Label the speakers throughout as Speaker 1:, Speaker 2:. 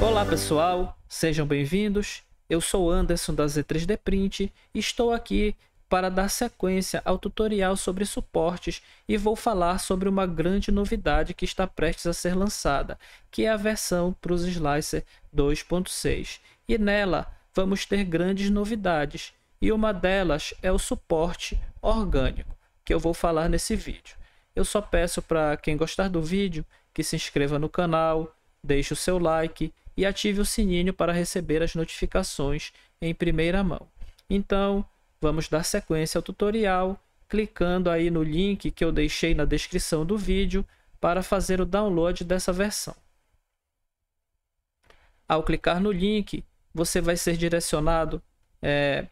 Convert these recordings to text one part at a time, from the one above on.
Speaker 1: Olá pessoal, sejam bem-vindos. Eu sou Anderson da Z3D Print e estou aqui para dar sequência ao tutorial sobre suportes e vou falar sobre uma grande novidade que está prestes a ser lançada, que é a versão para os Slicer 2.6. E nela vamos ter grandes novidades e uma delas é o suporte orgânico, que eu vou falar nesse vídeo. Eu só peço para quem gostar do vídeo que se inscreva no canal, deixe o seu like e ative o sininho para receber as notificações em primeira mão. Então, vamos dar sequência ao tutorial clicando aí no link que eu deixei na descrição do vídeo para fazer o download dessa versão. Ao clicar no link, você vai ser direcionado é,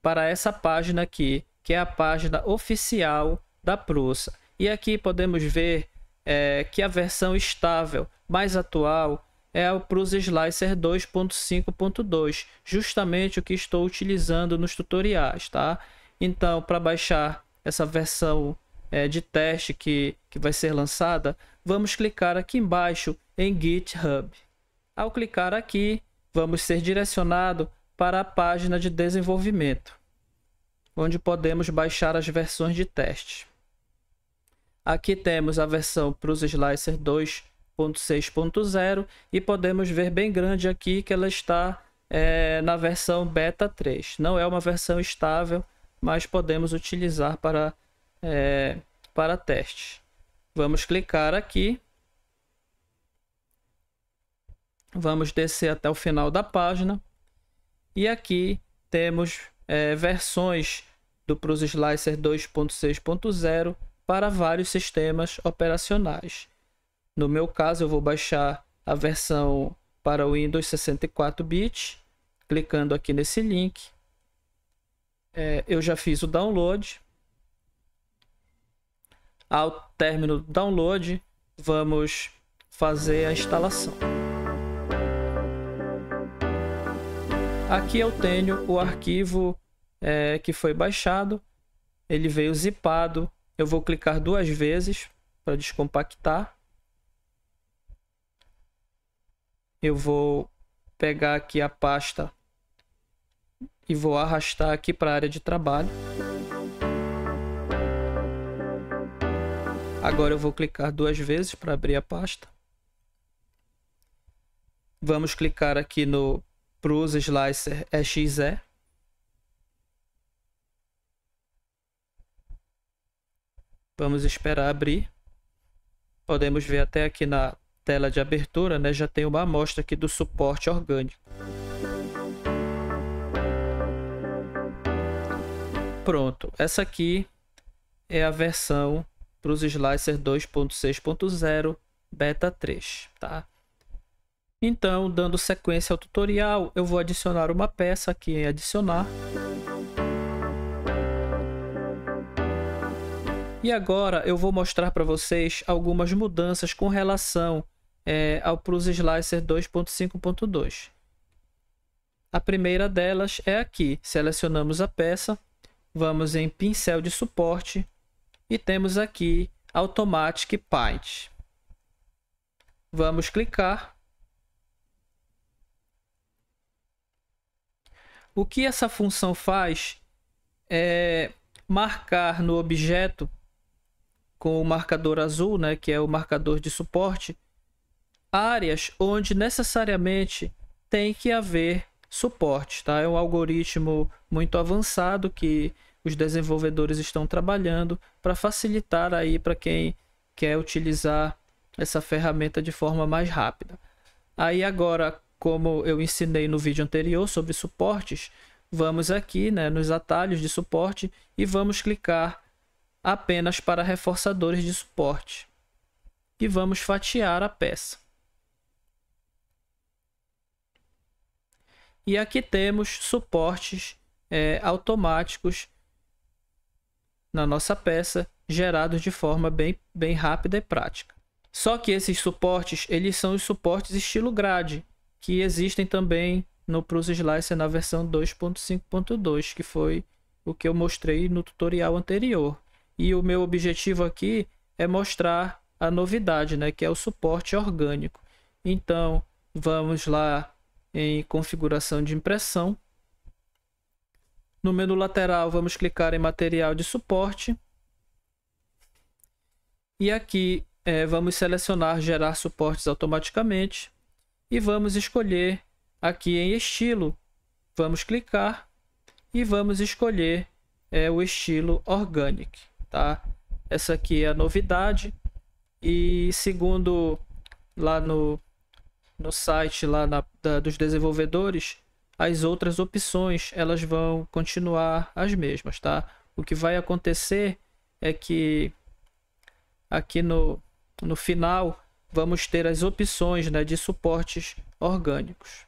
Speaker 1: para essa página aqui, que é a página oficial da Prussa. E aqui podemos ver é, que a versão estável mais atual é para os slicer 2.5.2, justamente o que estou utilizando nos tutoriais, tá? Então, para baixar essa versão é, de teste que, que vai ser lançada, vamos clicar aqui embaixo em GitHub. Ao clicar aqui, vamos ser direcionado para a página de desenvolvimento, onde podemos baixar as versões de teste. Aqui temos a versão para os slicer 1.6.0 e podemos ver bem grande aqui que ela está é, na versão beta 3. Não é uma versão estável, mas podemos utilizar para, é, para teste. Vamos clicar aqui. Vamos descer até o final da página. E aqui temos é, versões do PRUS Slicer 2.6.0 para vários sistemas operacionais. No meu caso, eu vou baixar a versão para o Windows 64 bit, clicando aqui nesse link. É, eu já fiz o download. Ao término do download, vamos fazer a instalação. Aqui eu tenho o arquivo é, que foi baixado, ele veio zipado. Eu vou clicar duas vezes para descompactar. eu vou pegar aqui a pasta e vou arrastar aqui para a área de trabalho. Agora eu vou clicar duas vezes para abrir a pasta. Vamos clicar aqui no Prose Slicer EXE. Vamos esperar abrir. Podemos ver até aqui na tela de abertura, né, já tem uma amostra aqui do suporte orgânico. Pronto, essa aqui é a versão para os slicer 2.6.0 beta 3, tá? Então, dando sequência ao tutorial, eu vou adicionar uma peça aqui em adicionar. E agora eu vou mostrar para vocês algumas mudanças com relação é, ao Plus Slicer 2.5.2. A primeira delas é aqui. Selecionamos a peça, vamos em pincel de suporte e temos aqui Automatic Paint. Vamos clicar. O que essa função faz é marcar no objeto com o marcador azul, né, que é o marcador de suporte, áreas onde necessariamente tem que haver suporte, tá? É um algoritmo muito avançado que os desenvolvedores estão trabalhando para facilitar aí para quem quer utilizar essa ferramenta de forma mais rápida. Aí agora, como eu ensinei no vídeo anterior sobre suportes, vamos aqui né, nos atalhos de suporte e vamos clicar apenas para reforçadores de suporte. E vamos fatiar a peça. E aqui temos suportes é, automáticos na nossa peça, gerados de forma bem, bem rápida e prática. Só que esses suportes, eles são os suportes estilo grade, que existem também no Prus Slicer na versão 2.5.2, que foi o que eu mostrei no tutorial anterior. E o meu objetivo aqui é mostrar a novidade, né, que é o suporte orgânico. Então, vamos lá em configuração de impressão. No menu lateral, vamos clicar em material de suporte. E aqui é, vamos selecionar gerar suportes automaticamente. E vamos escolher aqui em estilo. Vamos clicar e vamos escolher é, o estilo organic. Tá? Essa aqui é a novidade. E segundo lá no no site lá na, da, dos desenvolvedores, as outras opções elas vão continuar as mesmas, tá? O que vai acontecer é que aqui no, no final vamos ter as opções né, de suportes orgânicos.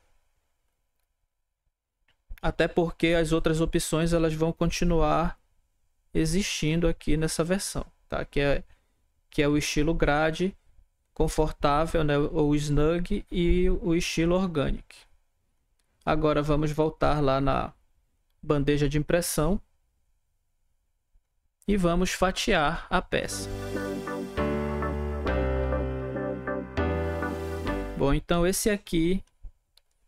Speaker 1: Até porque as outras opções elas vão continuar existindo aqui nessa versão, tá? Que é, que é o estilo grade confortável, né, ou snug, e o estilo organic. Agora vamos voltar lá na bandeja de impressão e vamos fatiar a peça. Bom, então esse aqui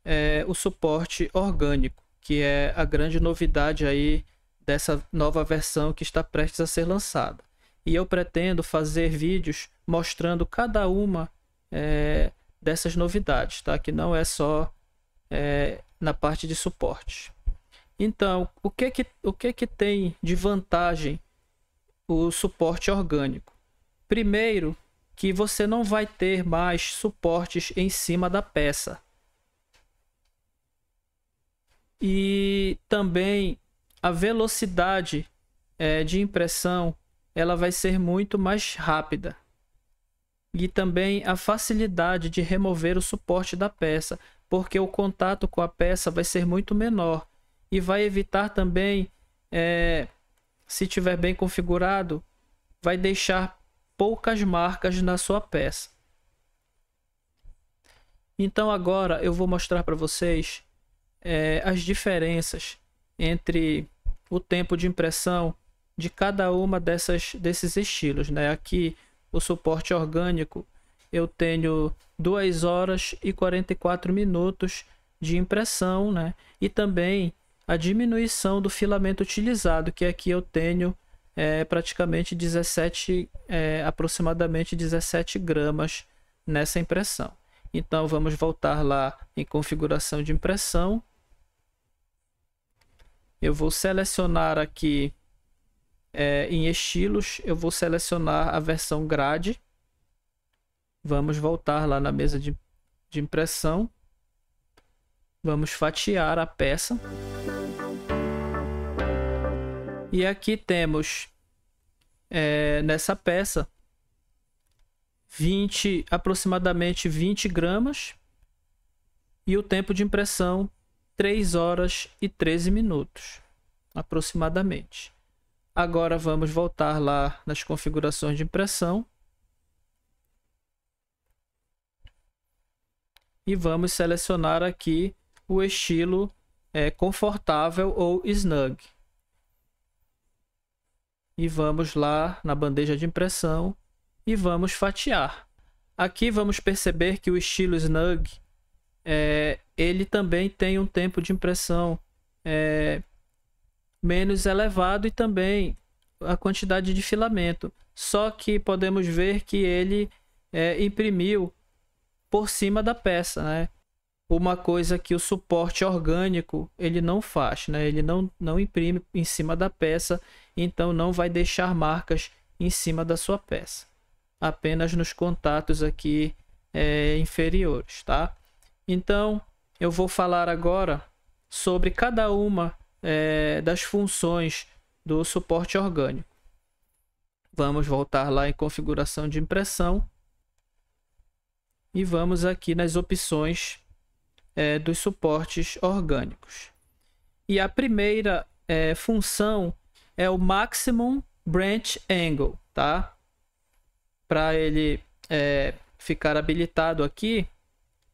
Speaker 1: é o suporte orgânico, que é a grande novidade aí dessa nova versão que está prestes a ser lançada e eu pretendo fazer vídeos mostrando cada uma é, dessas novidades, tá? Que não é só é, na parte de suporte. Então, o que que, o que que tem de vantagem o suporte orgânico? Primeiro, que você não vai ter mais suportes em cima da peça. E também a velocidade é, de impressão ela vai ser muito mais rápida. E também a facilidade de remover o suporte da peça, porque o contato com a peça vai ser muito menor e vai evitar também, é, se tiver bem configurado, vai deixar poucas marcas na sua peça. Então agora eu vou mostrar para vocês é, as diferenças entre o tempo de impressão de cada uma dessas desses estilos, né? Aqui o suporte orgânico eu tenho 2 horas e 44 minutos de impressão, né? E também a diminuição do filamento utilizado, que aqui eu tenho é, praticamente 17, é, aproximadamente 17 gramas nessa impressão. Então vamos voltar lá em configuração de impressão. Eu vou selecionar aqui é, em estilos, eu vou selecionar a versão grade. Vamos voltar lá na mesa de, de impressão. Vamos fatiar a peça. E aqui temos é, nessa peça 20, aproximadamente 20 gramas e o tempo de impressão 3 horas e 13 minutos aproximadamente. Agora vamos voltar lá nas configurações de impressão. E vamos selecionar aqui o estilo é, confortável ou snug. E vamos lá na bandeja de impressão e vamos fatiar. Aqui vamos perceber que o estilo snug é, ele também tem um tempo de impressão é, menos elevado e também a quantidade de filamento. Só que podemos ver que ele é, imprimiu por cima da peça, né? Uma coisa que o suporte orgânico ele não faz, né? Ele não, não imprime em cima da peça, então não vai deixar marcas em cima da sua peça. Apenas nos contatos aqui é, inferiores, tá? Então, eu vou falar agora sobre cada uma é, das funções do suporte orgânico. Vamos voltar lá em configuração de impressão e vamos aqui nas opções é, dos suportes orgânicos. E a primeira é, função é o Maximum Branch Angle, tá? Para ele é, ficar habilitado aqui,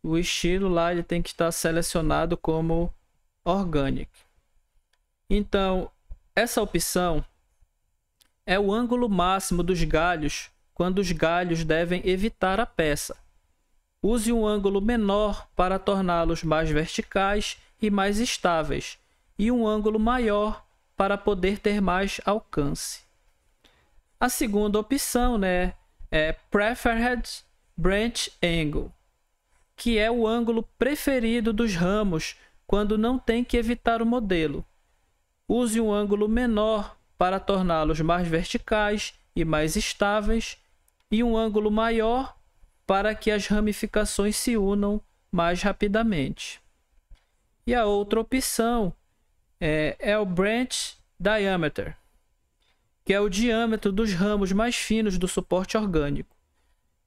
Speaker 1: o estilo lá ele tem que estar selecionado como Organic. Então, essa opção é o ângulo máximo dos galhos quando os galhos devem evitar a peça. Use um ângulo menor para torná-los mais verticais e mais estáveis, e um ângulo maior para poder ter mais alcance. A segunda opção né, é Preferred Branch Angle, que é o ângulo preferido dos ramos quando não tem que evitar o modelo. Use um ângulo menor para torná-los mais verticais e mais estáveis, e um ângulo maior para que as ramificações se unam mais rapidamente. E a outra opção é, é o branch diameter, que é o diâmetro dos ramos mais finos do suporte orgânico.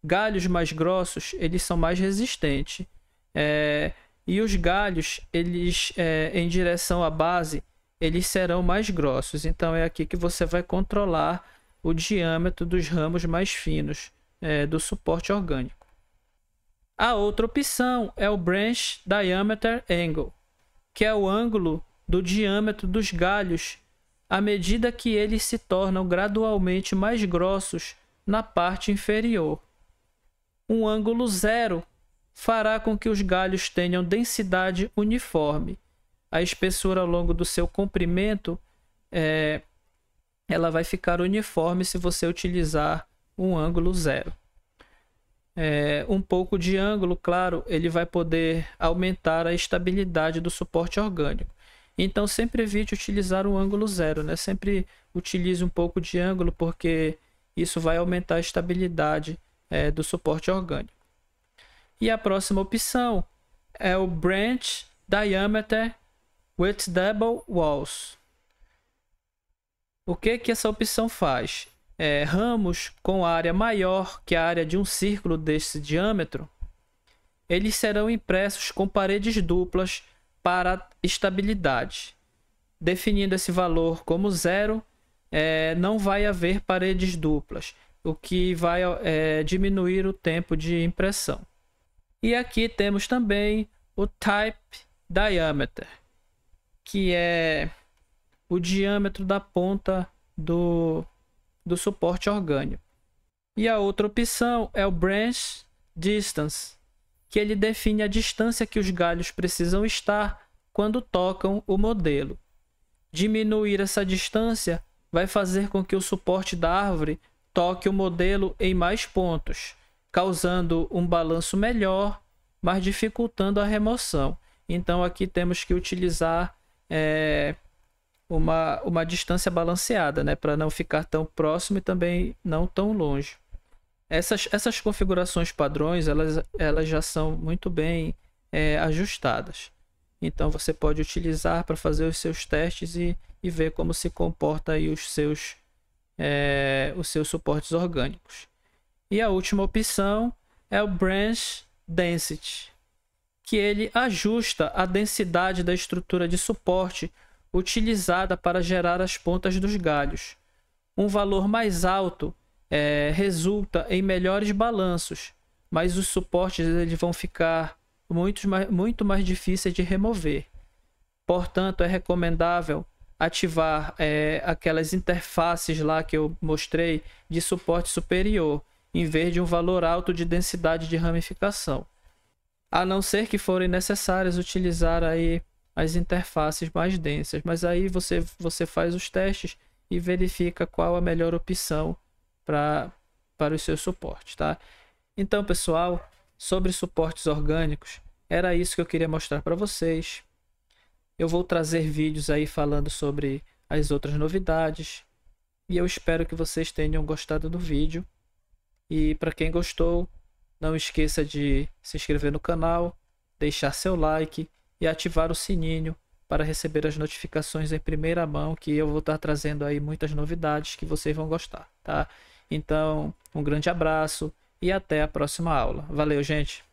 Speaker 1: Galhos mais grossos eles são mais resistentes é, e os galhos eles é, em direção à base eles serão mais grossos. Então é aqui que você vai controlar o diâmetro dos ramos mais finos é, do suporte orgânico. A outra opção é o Branch Diameter Angle, que é o ângulo do diâmetro dos galhos à medida que eles se tornam gradualmente mais grossos na parte inferior. Um ângulo zero fará com que os galhos tenham densidade uniforme a espessura ao longo do seu comprimento é, ela vai ficar uniforme se você utilizar um ângulo zero. É, um pouco de ângulo, claro, ele vai poder aumentar a estabilidade do suporte orgânico. Então sempre evite utilizar um ângulo zero, né? Sempre utilize um pouco de ângulo porque isso vai aumentar a estabilidade é, do suporte orgânico. E a próxima opção é o branch diameter with double walls. O que é que essa opção faz? É, ramos com área maior que a área de um círculo desse diâmetro, eles serão impressos com paredes duplas para estabilidade. Definindo esse valor como zero, é, não vai haver paredes duplas, o que vai é, diminuir o tempo de impressão. E aqui temos também o type diameter que é o diâmetro da ponta do, do suporte orgânico. E a outra opção é o branch distance, que ele define a distância que os galhos precisam estar quando tocam o modelo. Diminuir essa distância vai fazer com que o suporte da árvore toque o modelo em mais pontos, causando um balanço melhor, mas dificultando a remoção. Então aqui temos que utilizar é, uma, uma distância balanceada, né? Para não ficar tão próximo e também não tão longe. Essas, essas configurações padrões, elas, elas já são muito bem é, ajustadas. Então você pode utilizar para fazer os seus testes e, e ver como se comporta aí os seus, é, os seus suportes orgânicos. E a última opção é o Branch Density, que ele ajusta a densidade da estrutura de suporte utilizada para gerar as pontas dos galhos. Um valor mais alto é, resulta em melhores balanços, mas os suportes eles vão ficar muito mais, muito mais difíceis de remover. Portanto, é recomendável ativar é, aquelas interfaces lá que eu mostrei de suporte superior, em vez de um valor alto de densidade de ramificação a não ser que forem necessárias utilizar aí as interfaces mais densas. Mas aí você, você faz os testes e verifica qual a melhor opção para os seus suportes, tá? Então, pessoal, sobre suportes orgânicos, era isso que eu queria mostrar para vocês. Eu vou trazer vídeos aí falando sobre as outras novidades. E eu espero que vocês tenham gostado do vídeo. E para quem gostou, não esqueça de se inscrever no canal, deixar seu like e ativar o sininho para receber as notificações em primeira mão, que eu vou estar trazendo aí muitas novidades que vocês vão gostar, tá? Então, um grande abraço e até a próxima aula. Valeu, gente!